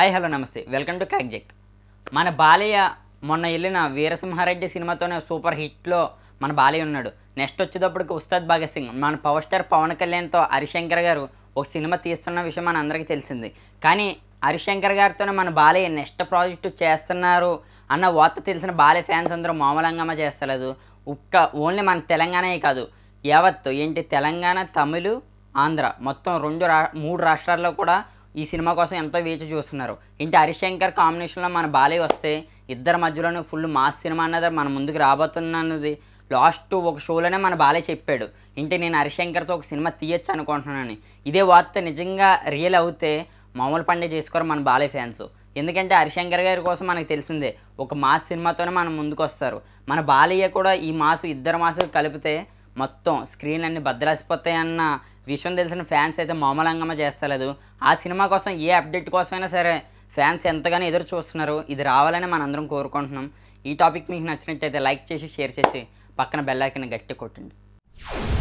hi hello నమస్తే welcome to క్యాక్జెక్ మన బాలయ్య మొన్న వెళ్ళిన వీరసింహారెడ్డి సినిమాతోనే సూపర్ హిట్లో మన బాలయ్య ఉన్నాడు నెక్స్ట్ వచ్చేటప్పటికి ఉస్తాద్ భగత్ సింగ్ మన పవర్ స్టార్ పవన్ కళ్యాణ్తో హరిశంకర్ గారు ఒక సినిమా తీస్తున్న విషయం మన అందరికీ తెలిసింది కానీ హరిశంకర్ గారితోనే మన బాలయ్య నెక్స్ట్ ప్రాజెక్టు చేస్తున్నారు అన్న వార్త తెలిసిన బాలయ్య ఫ్యాన్స్ అందరూ మామూలంగా చేస్తలేదు ఒక్క ఓన్లీ మన తెలంగాణే కాదు యావత్తు ఏంటి తెలంగాణ తమిళ ఆంధ్ర మొత్తం రెండు రా మూడు రాష్ట్రాల్లో కూడా ఈ సినిమా కోసం ఎంతో వేచి చూస్తున్నారు ఇంటి హరిశంకర్ కాంబినేషన్లో మన బాలయ్య వస్తే ఇద్దరి మధ్యలోనే ఫుల్ మాస్ సినిమా అన్నది మన ముందుకు రాబోతున్నది లాస్ట్ ఒక షోలోనే మన బాలయ్య చెప్పాడు ఇంటి నేను హరిశంకర్తో ఒక సినిమా తీయొచ్చు అనుకుంటున్నాను ఇదే వార్త నిజంగా రియల్ అవుతే మామూలు పండే చేసుకోరు మన బాలయ్య ఫ్యాన్స్ ఎందుకంటే హరిశంకర్ గారి కోసం మనకు తెలిసిందే ఒక మాస్ సినిమాతోనే మనం ముందుకు వస్తారు మన బాలయ్య కూడా ఈ మాసు ఇద్దరు మాసు కలిపితే మొత్తం స్క్రీన్లన్నీ అన్ని విషయం తెలిసిన ఫ్యాన్స్ అయితే మామూలంగా చేస్తలేదు ఆ సినిమా కోసం ఏ అప్డేట్ కోసమైనా సరే ఫ్యాన్స్ ఎంతగానో ఎదురు చూస్తున్నారు ఇది రావాలని మనందరం కోరుకుంటున్నాం ఈ టాపిక్ మీకు నచ్చినట్టయితే లైక్ చేసి షేర్ చేసి పక్కన బెల్లాకిని గట్టి కొట్టండి